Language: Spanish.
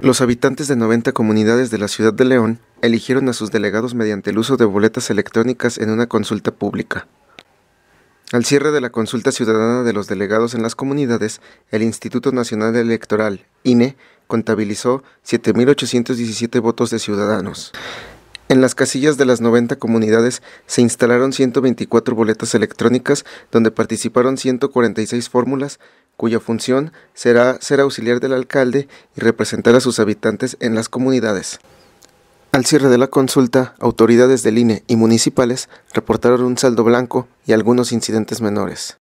Los habitantes de 90 comunidades de la ciudad de León eligieron a sus delegados mediante el uso de boletas electrónicas en una consulta pública. Al cierre de la consulta ciudadana de los delegados en las comunidades, el Instituto Nacional Electoral, INE, contabilizó 7.817 votos de ciudadanos. En las casillas de las 90 comunidades se instalaron 124 boletas electrónicas donde participaron 146 fórmulas cuya función será ser auxiliar del alcalde y representar a sus habitantes en las comunidades. Al cierre de la consulta, autoridades del INE y municipales reportaron un saldo blanco y algunos incidentes menores.